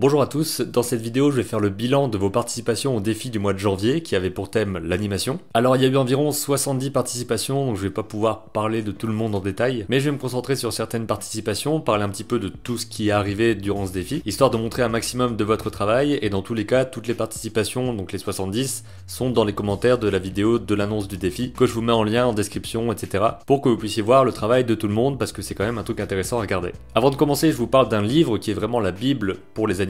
Bonjour à tous, dans cette vidéo je vais faire le bilan de vos participations au défi du mois de janvier qui avait pour thème l'animation. Alors il y a eu environ 70 participations donc je vais pas pouvoir parler de tout le monde en détail mais je vais me concentrer sur certaines participations, parler un petit peu de tout ce qui est arrivé durant ce défi histoire de montrer un maximum de votre travail et dans tous les cas toutes les participations donc les 70 sont dans les commentaires de la vidéo de l'annonce du défi que je vous mets en lien en description etc pour que vous puissiez voir le travail de tout le monde parce que c'est quand même un truc intéressant à regarder. Avant de commencer je vous parle d'un livre qui est vraiment la bible pour les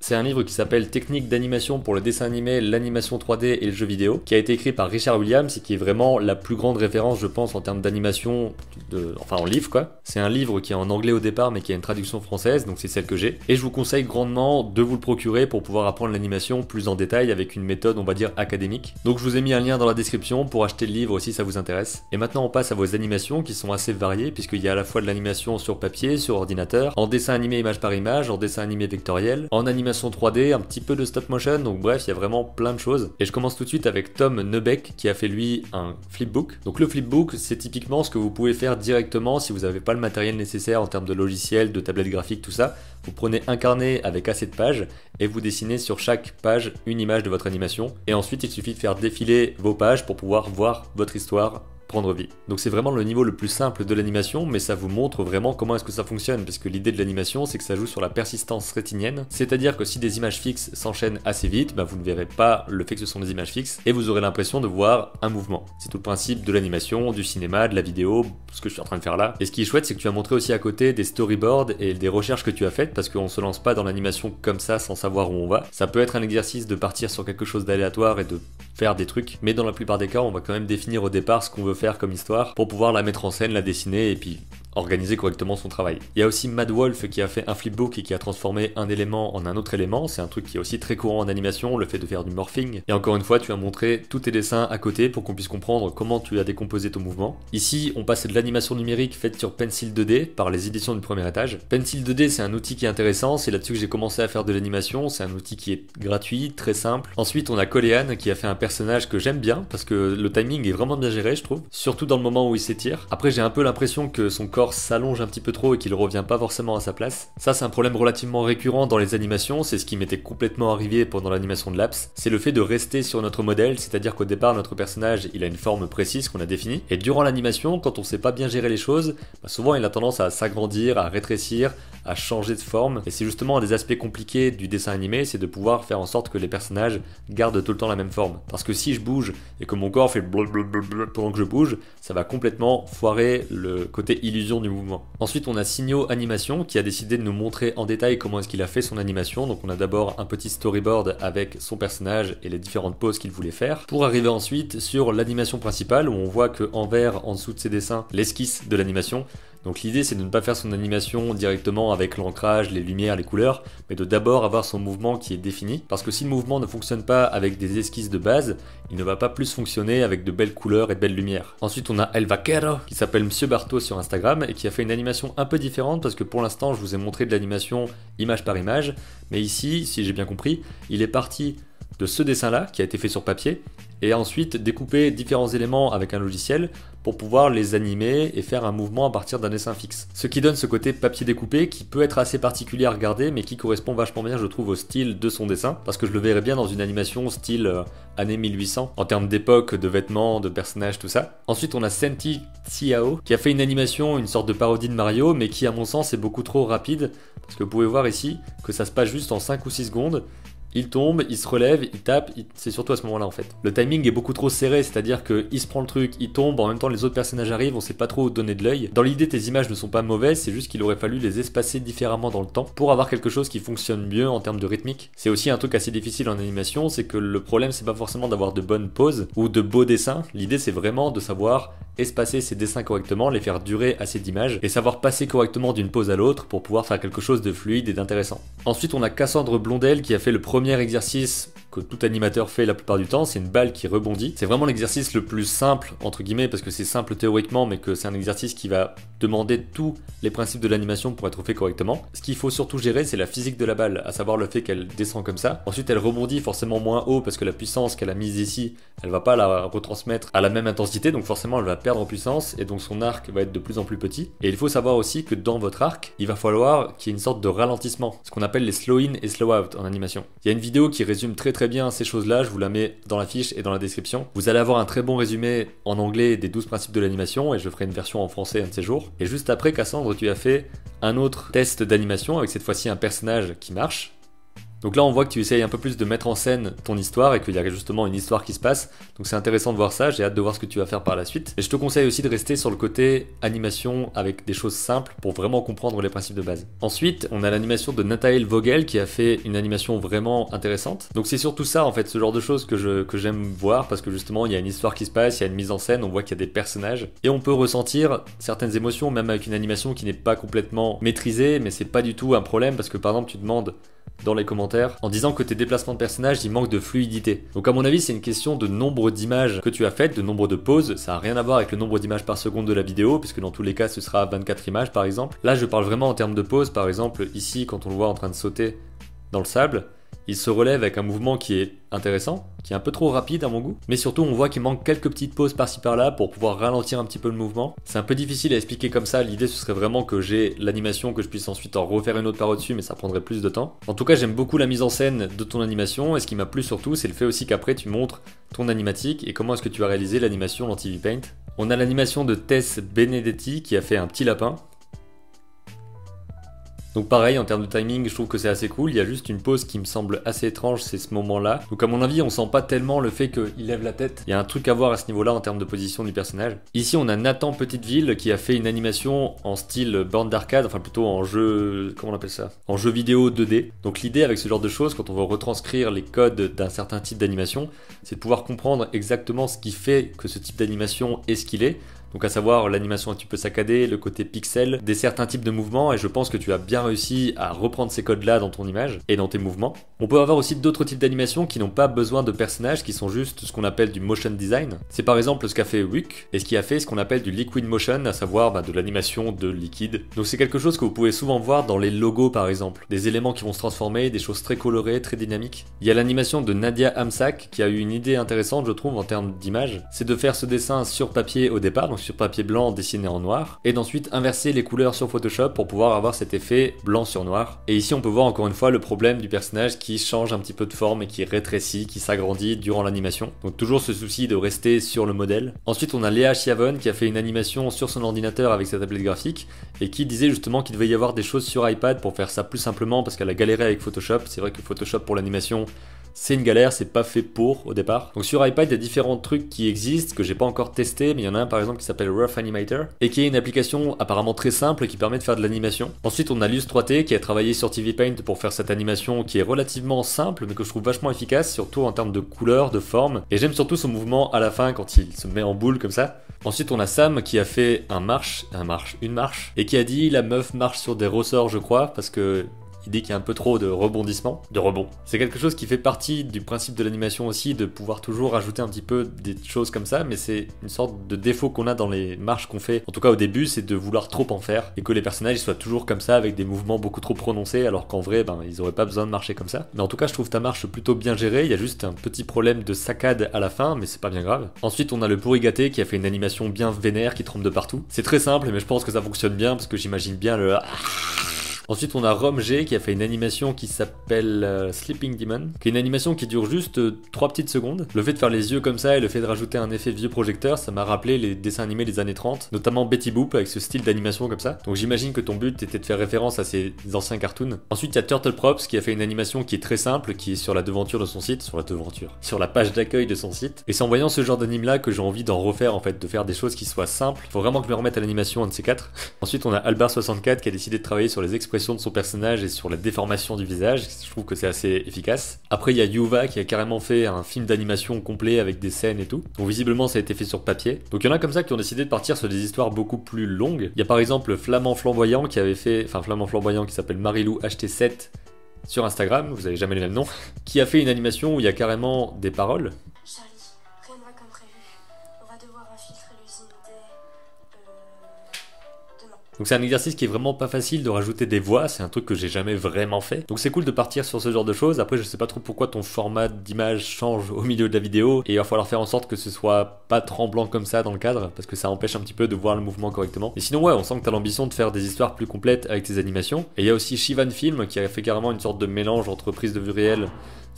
c'est un livre qui s'appelle Techniques d'animation pour le dessin animé, l'animation 3D et le jeu vidéo, qui a été écrit par Richard Williams et qui est vraiment la plus grande référence, je pense, en termes d'animation, de... enfin en livre quoi. C'est un livre qui est en anglais au départ mais qui a une traduction française, donc c'est celle que j'ai. Et je vous conseille grandement de vous le procurer pour pouvoir apprendre l'animation plus en détail avec une méthode, on va dire, académique. Donc je vous ai mis un lien dans la description pour acheter le livre si ça vous intéresse. Et maintenant on passe à vos animations qui sont assez variées puisqu'il y a à la fois de l'animation sur papier, sur ordinateur, en dessin animé image par image, en dessin animé vectoriel, en animation 3D, un petit peu de stop motion, donc bref, il y a vraiment plein de choses. Et je commence tout de suite avec Tom Neubeck qui a fait lui un flipbook. Donc le flipbook, c'est typiquement ce que vous pouvez faire directement si vous n'avez pas le matériel nécessaire en termes de logiciel, de tablette graphique, tout ça. Vous prenez un carnet avec assez de pages et vous dessinez sur chaque page une image de votre animation. Et ensuite, il suffit de faire défiler vos pages pour pouvoir voir votre histoire vie. Donc c'est vraiment le niveau le plus simple de l'animation, mais ça vous montre vraiment comment est-ce que ça fonctionne, parce que l'idée de l'animation, c'est que ça joue sur la persistance rétinienne, c'est-à-dire que si des images fixes s'enchaînent assez vite, bah, vous ne verrez pas le fait que ce sont des images fixes, et vous aurez l'impression de voir un mouvement. C'est tout le principe de l'animation, du cinéma, de la vidéo, ce que je suis en train de faire là. Et ce qui est chouette, c'est que tu as montré aussi à côté des storyboards et des recherches que tu as faites, parce qu'on se lance pas dans l'animation comme ça sans savoir où on va. Ça peut être un exercice de partir sur quelque chose d'aléatoire et de faire des trucs, mais dans la plupart des cas, on va quand même définir au départ ce qu'on veut faire comme histoire pour pouvoir la mettre en scène, la dessiner et puis organiser correctement son travail. Il y a aussi Mad Wolf qui a fait un flipbook et qui a transformé un élément en un autre élément. C'est un truc qui est aussi très courant en animation, le fait de faire du morphing. Et encore une fois, tu as montré tous tes dessins à côté pour qu'on puisse comprendre comment tu as décomposé ton mouvement. Ici, on passe de l'animation numérique faite sur Pencil 2D par les éditions du premier étage. Pencil 2D, c'est un outil qui est intéressant. C'est là-dessus que j'ai commencé à faire de l'animation. C'est un outil qui est gratuit, très simple. Ensuite, on a Coléane qui a fait un personnage que j'aime bien parce que le timing est vraiment bien géré, je trouve. Surtout dans le moment où il s'étire. Après, j'ai un peu l'impression que son corps s'allonge un petit peu trop et qu'il revient pas forcément à sa place. Ça, c'est un problème relativement récurrent dans les animations, c'est ce qui m'était complètement arrivé pendant l'animation de Laps. C'est le fait de rester sur notre modèle, c'est-à-dire qu'au départ, notre personnage, il a une forme précise qu'on a définie, et durant l'animation, quand on sait pas bien gérer les choses, bah, souvent il a tendance à s'agrandir, à rétrécir, à changer de forme, et c'est justement un des aspects compliqués du dessin animé, c'est de pouvoir faire en sorte que les personnages gardent tout le temps la même forme. Parce que si je bouge et que mon corps fait blablabla pendant que je bouge, ça va complètement foirer le côté illusion du mouvement. Ensuite, on a Signo Animation qui a décidé de nous montrer en détail comment est-ce qu'il a fait son animation. Donc on a d'abord un petit storyboard avec son personnage et les différentes poses qu'il voulait faire pour arriver ensuite sur l'animation principale où on voit que en vert en dessous de ses dessins l'esquisse de l'animation donc l'idée c'est de ne pas faire son animation directement avec l'ancrage, les lumières, les couleurs, mais de d'abord avoir son mouvement qui est défini, parce que si le mouvement ne fonctionne pas avec des esquisses de base, il ne va pas plus fonctionner avec de belles couleurs et de belles lumières. Ensuite on a El Vaquero, qui s'appelle Monsieur Barto sur Instagram, et qui a fait une animation un peu différente, parce que pour l'instant je vous ai montré de l'animation image par image, mais ici, si j'ai bien compris, il est parti de ce dessin là qui a été fait sur papier et ensuite découpé différents éléments avec un logiciel pour pouvoir les animer et faire un mouvement à partir d'un dessin fixe. Ce qui donne ce côté papier découpé qui peut être assez particulier à regarder mais qui correspond vachement bien je trouve au style de son dessin parce que je le verrais bien dans une animation style euh, année 1800 en termes d'époque, de vêtements, de personnages, tout ça. Ensuite on a Senti Tsiao qui a fait une animation, une sorte de parodie de Mario mais qui à mon sens est beaucoup trop rapide parce que vous pouvez voir ici que ça se passe juste en 5 ou 6 secondes il tombe, il se relève, il tape, c'est surtout à ce moment-là en fait. Le timing est beaucoup trop serré, c'est-à-dire qu'il se prend le truc, il tombe, en même temps les autres personnages arrivent, on sait pas trop donner de l'œil. Dans l'idée, tes images ne sont pas mauvaises, c'est juste qu'il aurait fallu les espacer différemment dans le temps pour avoir quelque chose qui fonctionne mieux en termes de rythmique. C'est aussi un truc assez difficile en animation, c'est que le problème c'est pas forcément d'avoir de bonnes poses ou de beaux dessins, l'idée c'est vraiment de savoir espacer ses dessins correctement, les faire durer assez d'images et savoir passer correctement d'une pose à l'autre pour pouvoir faire quelque chose de fluide et d'intéressant. Ensuite, on a Cassandre Blondel qui a fait le premier exercice que tout animateur fait la plupart du temps, c'est une balle qui rebondit. C'est vraiment l'exercice le plus simple, entre guillemets, parce que c'est simple théoriquement, mais que c'est un exercice qui va demander tous les principes de l'animation pour être fait correctement. Ce qu'il faut surtout gérer, c'est la physique de la balle, à savoir le fait qu'elle descend comme ça. Ensuite, elle rebondit forcément moins haut parce que la puissance qu'elle a mise ici, elle va pas la retransmettre à la même intensité, donc forcément elle va perdre en puissance et donc son arc va être de plus en plus petit. Et il faut savoir aussi que dans votre arc, il va falloir qu'il y ait une sorte de ralentissement, ce qu'on appelle les slow-in et slow-out en animation. Il y a une vidéo qui résume très très bien ces choses-là, je vous la mets dans la fiche et dans la description. Vous allez avoir un très bon résumé en anglais des 12 principes de l'animation et je ferai une version en français un de ces jours. Et juste après, Cassandre, tu as fait un autre test d'animation avec cette fois-ci un personnage qui marche donc là, on voit que tu essayes un peu plus de mettre en scène ton histoire et qu'il y a justement une histoire qui se passe. Donc c'est intéressant de voir ça. J'ai hâte de voir ce que tu vas faire par la suite. Et je te conseille aussi de rester sur le côté animation avec des choses simples pour vraiment comprendre les principes de base. Ensuite, on a l'animation de Nathalie Vogel qui a fait une animation vraiment intéressante. Donc c'est surtout ça, en fait, ce genre de choses que je, que j'aime voir parce que justement, il y a une histoire qui se passe, il y a une mise en scène, on voit qu'il y a des personnages et on peut ressentir certaines émotions même avec une animation qui n'est pas complètement maîtrisée, mais c'est pas du tout un problème parce que par exemple, tu demandes dans les commentaires en disant que tes déplacements de personnages, ils manquent de fluidité. Donc à mon avis, c'est une question de nombre d'images que tu as faites, de nombre de pauses. Ça n'a rien à voir avec le nombre d'images par seconde de la vidéo, puisque dans tous les cas, ce sera 24 images par exemple. Là, je parle vraiment en termes de pauses. Par exemple, ici, quand on le voit en train de sauter dans le sable, il se relève avec un mouvement qui est intéressant, qui est un peu trop rapide à mon goût, mais surtout on voit qu'il manque quelques petites pauses par-ci par-là pour pouvoir ralentir un petit peu le mouvement. C'est un peu difficile à expliquer comme ça, l'idée ce serait vraiment que j'ai l'animation, que je puisse ensuite en refaire une autre par dessus mais ça prendrait plus de temps. En tout cas j'aime beaucoup la mise en scène de ton animation, et ce qui m'a plu surtout c'est le fait aussi qu'après tu montres ton animatique et comment est-ce que tu as réalisé l'animation dans TV Paint. On a l'animation de Tess Benedetti qui a fait un petit lapin, donc pareil, en termes de timing, je trouve que c'est assez cool. Il y a juste une pause qui me semble assez étrange, c'est ce moment-là. Donc à mon avis, on sent pas tellement le fait qu'il lève la tête. Il y a un truc à voir à ce niveau-là en termes de position du personnage. Ici, on a Nathan Petiteville qui a fait une animation en style bande d'arcade, enfin plutôt en jeu... comment on appelle ça En jeu vidéo 2D. Donc l'idée avec ce genre de choses, quand on veut retranscrire les codes d'un certain type d'animation, c'est de pouvoir comprendre exactement ce qui fait que ce type d'animation est ce qu'il est donc à savoir l'animation un petit peu saccadée, le côté pixel, des certains types de mouvements, et je pense que tu as bien réussi à reprendre ces codes-là dans ton image et dans tes mouvements. On peut avoir aussi d'autres types d'animations qui n'ont pas besoin de personnages, qui sont juste ce qu'on appelle du motion design. C'est par exemple ce qu'a fait Wick, et ce qui a fait ce qu'on appelle du liquid motion, à savoir bah, de l'animation de liquide. Donc c'est quelque chose que vous pouvez souvent voir dans les logos par exemple, des éléments qui vont se transformer, des choses très colorées, très dynamiques. Il y a l'animation de Nadia Hamsak qui a eu une idée intéressante je trouve en termes d'image, c'est de faire ce dessin sur papier au départ, sur papier blanc dessiné en noir, et d'ensuite inverser les couleurs sur Photoshop pour pouvoir avoir cet effet blanc sur noir. Et ici on peut voir encore une fois le problème du personnage qui change un petit peu de forme et qui rétrécit, qui s'agrandit durant l'animation. Donc toujours ce souci de rester sur le modèle. Ensuite on a Léa Chiavone qui a fait une animation sur son ordinateur avec sa tablette graphique et qui disait justement qu'il devait y avoir des choses sur iPad pour faire ça plus simplement parce qu'elle a galéré avec Photoshop. C'est vrai que Photoshop pour l'animation c'est une galère, c'est pas fait pour au départ. Donc sur iPad, il y a différents trucs qui existent que j'ai pas encore testé, mais il y en a un par exemple qui s'appelle Rough Animator et qui est une application apparemment très simple qui permet de faire de l'animation. Ensuite, on a luz 3 t qui a travaillé sur TV Paint pour faire cette animation qui est relativement simple mais que je trouve vachement efficace, surtout en termes de couleur, de forme. Et j'aime surtout son mouvement à la fin quand il se met en boule comme ça. Ensuite, on a Sam qui a fait un marche, un marche, une marche, et qui a dit la meuf marche sur des ressorts, je crois, parce que dit qu'il y a un peu trop de rebondissement, de rebond. C'est quelque chose qui fait partie du principe de l'animation aussi, de pouvoir toujours ajouter un petit peu des choses comme ça, mais c'est une sorte de défaut qu'on a dans les marches qu'on fait, en tout cas au début, c'est de vouloir trop en faire, et que les personnages soient toujours comme ça, avec des mouvements beaucoup trop prononcés, alors qu'en vrai, ben, ils auraient pas besoin de marcher comme ça. Mais en tout cas, je trouve ta marche plutôt bien gérée, il y a juste un petit problème de saccade à la fin, mais c'est pas bien grave. Ensuite, on a le bourrigaté qui a fait une animation bien vénère qui trompe de partout. C'est très simple, mais je pense que ça fonctionne bien, parce que j'imagine bien le... Ensuite, on a Rome G qui a fait une animation qui s'appelle euh, Sleeping Demon, qui est une animation qui dure juste 3 euh, petites secondes. Le fait de faire les yeux comme ça et le fait de rajouter un effet vieux projecteur, ça m'a rappelé les dessins animés des années 30, notamment Betty Boop avec ce style d'animation comme ça. Donc j'imagine que ton but était de faire référence à ces anciens cartoons. Ensuite, il y a Turtle Props qui a fait une animation qui est très simple, qui est sur la devanture de son site, sur la devanture, sur la page d'accueil de son site. Et c'est en voyant ce genre d'anime là que j'ai envie d'en refaire en fait, de faire des choses qui soient simples. Faut vraiment que je me remette à l'animation un de ces Ensuite, on a Albert64 qui a décidé de travailler sur les de son personnage et sur la déformation du visage. Je trouve que c'est assez efficace. Après, il y a Yuva qui a carrément fait un film d'animation complet avec des scènes et tout. Donc visiblement, ça a été fait sur papier. Donc il y en a comme ça qui ont décidé de partir sur des histoires beaucoup plus longues. Il y a par exemple Flamand Flamboyant qui avait fait, enfin Flamand Flamboyant qui s'appelle Marilou HT7 sur Instagram, vous avez jamais le même nom qui a fait une animation où il y a carrément des paroles. Donc c'est un exercice qui est vraiment pas facile de rajouter des voix, c'est un truc que j'ai jamais vraiment fait. Donc c'est cool de partir sur ce genre de choses. Après je sais pas trop pourquoi ton format d'image change au milieu de la vidéo et il va falloir faire en sorte que ce soit pas tremblant comme ça dans le cadre parce que ça empêche un petit peu de voir le mouvement correctement. Mais sinon ouais, on sent que t'as l'ambition de faire des histoires plus complètes avec tes animations. Et il y a aussi Shivan Film qui a fait carrément une sorte de mélange entre prise de vue réelle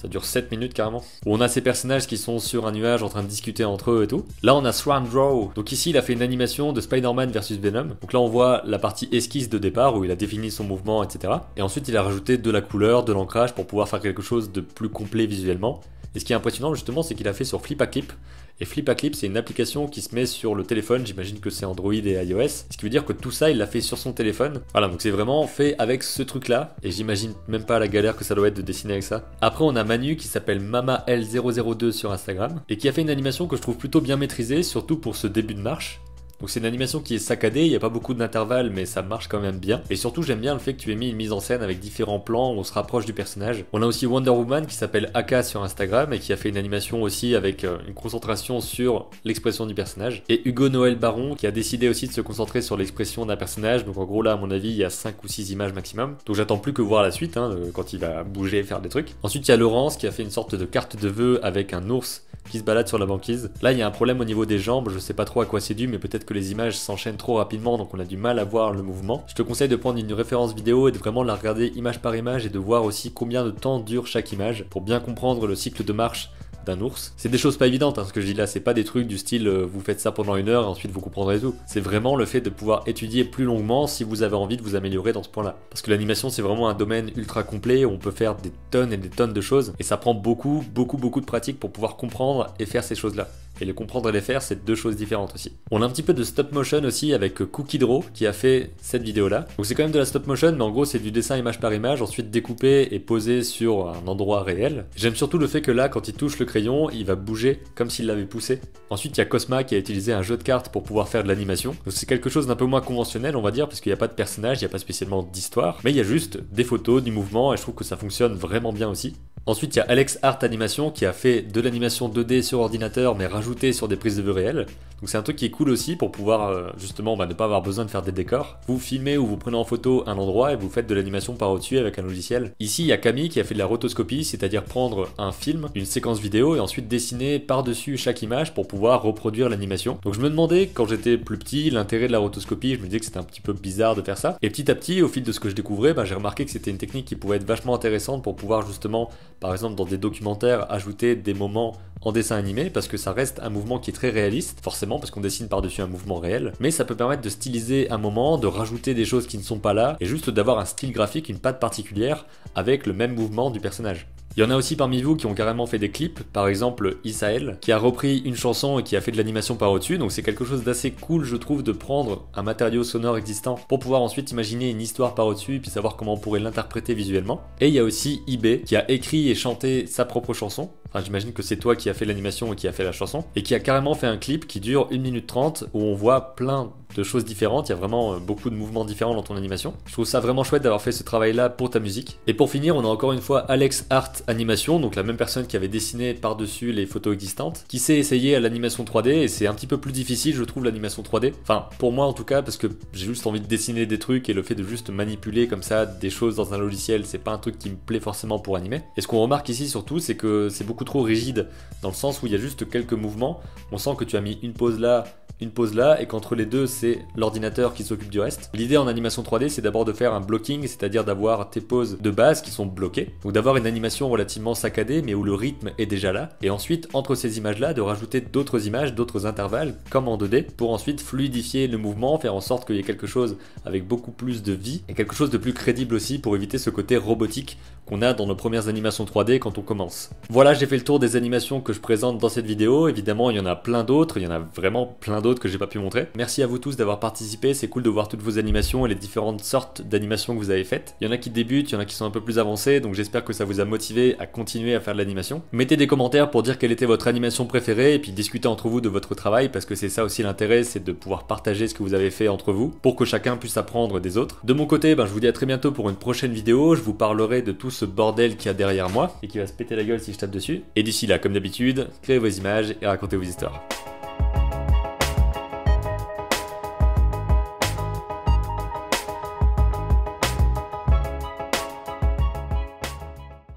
ça dure 7 minutes carrément. Où on a ces personnages qui sont sur un nuage en train de discuter entre eux et tout. Là, on a Swan Draw. Donc ici, il a fait une animation de Spider-Man versus Venom. Donc là, on voit la partie esquisse de départ où il a défini son mouvement, etc. Et ensuite, il a rajouté de la couleur, de l'ancrage pour pouvoir faire quelque chose de plus complet visuellement. Et ce qui est impressionnant justement, c'est qu'il a fait sur Flipaclip. Et Flipaclip, c'est une application qui se met sur le téléphone, j'imagine que c'est Android et iOS. Ce qui veut dire que tout ça, il l'a fait sur son téléphone. Voilà, donc c'est vraiment fait avec ce truc-là. Et j'imagine même pas la galère que ça doit être de dessiner avec ça. Après, on a Manu qui s'appelle MamaL002 sur Instagram et qui a fait une animation que je trouve plutôt bien maîtrisée, surtout pour ce début de marche. Donc c'est une animation qui est saccadée, il n'y a pas beaucoup d'intervalles, mais ça marche quand même bien. Et surtout, j'aime bien le fait que tu aies mis une mise en scène avec différents plans, où on se rapproche du personnage. On a aussi Wonder Woman qui s'appelle Aka sur Instagram et qui a fait une animation aussi avec euh, une concentration sur l'expression du personnage. Et Hugo Noël Baron qui a décidé aussi de se concentrer sur l'expression d'un personnage. Donc en gros, là, à mon avis, il y a 5 ou 6 images maximum. Donc j'attends plus que voir la suite hein, euh, quand il va bouger, et faire des trucs. Ensuite, il y a Laurence qui a fait une sorte de carte de vœux avec un ours qui se balade sur la banquise. Là, il y a un problème au niveau des jambes, je sais pas trop à quoi c'est dû, mais peut-être que les images s'enchaînent trop rapidement, donc on a du mal à voir le mouvement. Je te conseille de prendre une référence vidéo et de vraiment la regarder image par image et de voir aussi combien de temps dure chaque image pour bien comprendre le cycle de marche d'un ours. C'est des choses pas évidentes, hein, ce que je dis là, c'est pas des trucs du style euh, vous faites ça pendant une heure et ensuite vous comprendrez tout. C'est vraiment le fait de pouvoir étudier plus longuement si vous avez envie de vous améliorer dans ce point-là. Parce que l'animation c'est vraiment un domaine ultra complet où on peut faire des tonnes et des tonnes de choses et ça prend beaucoup, beaucoup, beaucoup de pratique pour pouvoir comprendre et faire ces choses-là. Et les comprendre et les faire, c'est deux choses différentes aussi. On a un petit peu de stop motion aussi avec Cookie Draw qui a fait cette vidéo là. Donc c'est quand même de la stop motion, mais en gros c'est du dessin image par image, ensuite découpé et posé sur un endroit réel. J'aime surtout le fait que là, quand il touche le crayon, il va bouger comme s'il l'avait poussé. Ensuite, il y a Cosma qui a utilisé un jeu de cartes pour pouvoir faire de l'animation. Donc c'est quelque chose d'un peu moins conventionnel, on va dire, parce qu'il n'y a pas de personnage, il n'y a pas spécialement d'histoire, mais il y a juste des photos, du mouvement, et je trouve que ça fonctionne vraiment bien aussi. Ensuite, il y a Alex Art Animation qui a fait de l'animation 2D sur ordinateur mais rajouté sur des prises de vue réelles. Donc c'est un truc qui est cool aussi pour pouvoir euh, justement bah, ne pas avoir besoin de faire des décors. Vous filmez ou vous prenez en photo un endroit et vous faites de l'animation par dessus avec un logiciel. Ici, il y a Camille qui a fait de la rotoscopie, c'est-à-dire prendre un film, une séquence vidéo et ensuite dessiner par-dessus chaque image pour pouvoir reproduire l'animation. Donc je me demandais quand j'étais plus petit l'intérêt de la rotoscopie, je me disais que c'était un petit peu bizarre de faire ça. Et petit à petit, au fil de ce que je découvrais, bah, j'ai remarqué que c'était une technique qui pouvait être vachement intéressante pour pouvoir justement par exemple dans des documentaires, ajouter des moments en dessin animé parce que ça reste un mouvement qui est très réaliste, forcément parce qu'on dessine par-dessus un mouvement réel, mais ça peut permettre de styliser un moment, de rajouter des choses qui ne sont pas là, et juste d'avoir un style graphique, une patte particulière avec le même mouvement du personnage. Il y en a aussi parmi vous qui ont carrément fait des clips, par exemple Isaël, qui a repris une chanson et qui a fait de l'animation par au-dessus, donc c'est quelque chose d'assez cool je trouve de prendre un matériau sonore existant pour pouvoir ensuite imaginer une histoire par au-dessus et puis savoir comment on pourrait l'interpréter visuellement. Et il y a aussi Ibe, qui a écrit et chanté sa propre chanson, j'imagine que c'est toi qui as fait l'animation et qui a fait la chanson, et qui a carrément fait un clip qui dure 1 minute 30 où on voit plein de choses différentes. Il y a vraiment euh, beaucoup de mouvements différents dans ton animation. Je trouve ça vraiment chouette d'avoir fait ce travail-là pour ta musique. Et pour finir, on a encore une fois Alex Art Animation, donc la même personne qui avait dessiné par-dessus les photos existantes, qui s'est essayé à l'animation 3D et c'est un petit peu plus difficile, je trouve, l'animation 3D. Enfin, pour moi en tout cas, parce que j'ai juste envie de dessiner des trucs et le fait de juste manipuler comme ça des choses dans un logiciel, c'est pas un truc qui me plaît forcément pour animer. Et ce qu'on remarque ici surtout, c'est que c'est beaucoup trop rigide, dans le sens où il y a juste quelques mouvements. On sent que tu as mis une pause là, une pause là, et qu'entre les deux, c'est l'ordinateur qui s'occupe du reste. L'idée en animation 3D, c'est d'abord de faire un blocking, c'est-à-dire d'avoir tes poses de base qui sont bloquées, ou d'avoir une animation relativement saccadée, mais où le rythme est déjà là, et ensuite, entre ces images-là, de rajouter d'autres images, d'autres intervalles, comme en 2D, pour ensuite fluidifier le mouvement, faire en sorte qu'il y ait quelque chose avec beaucoup plus de vie, et quelque chose de plus crédible aussi, pour éviter ce côté robotique qu'on a dans nos premières animations 3D quand on commence. Voilà, j'ai fait le tour des animations que je présente dans cette vidéo. Évidemment, il y en a plein d'autres, il y en a vraiment plein d'autres que j'ai pas pu montrer. Merci à vous tous d'avoir participé, c'est cool de voir toutes vos animations et les différentes sortes d'animations que vous avez faites. Il y en a qui débutent, il y en a qui sont un peu plus avancés, donc j'espère que ça vous a motivé à continuer à faire de l'animation. Mettez des commentaires pour dire quelle était votre animation préférée et puis discutez entre vous de votre travail parce que c'est ça aussi l'intérêt, c'est de pouvoir partager ce que vous avez fait entre vous pour que chacun puisse apprendre des autres. De mon côté, ben, je vous dis à très bientôt pour une prochaine vidéo, je vous parlerai de tout ce bordel qu'il y a derrière moi et qui va se péter la gueule si je tape dessus. Et d'ici là, comme d'habitude, créez vos images et racontez vos histoires.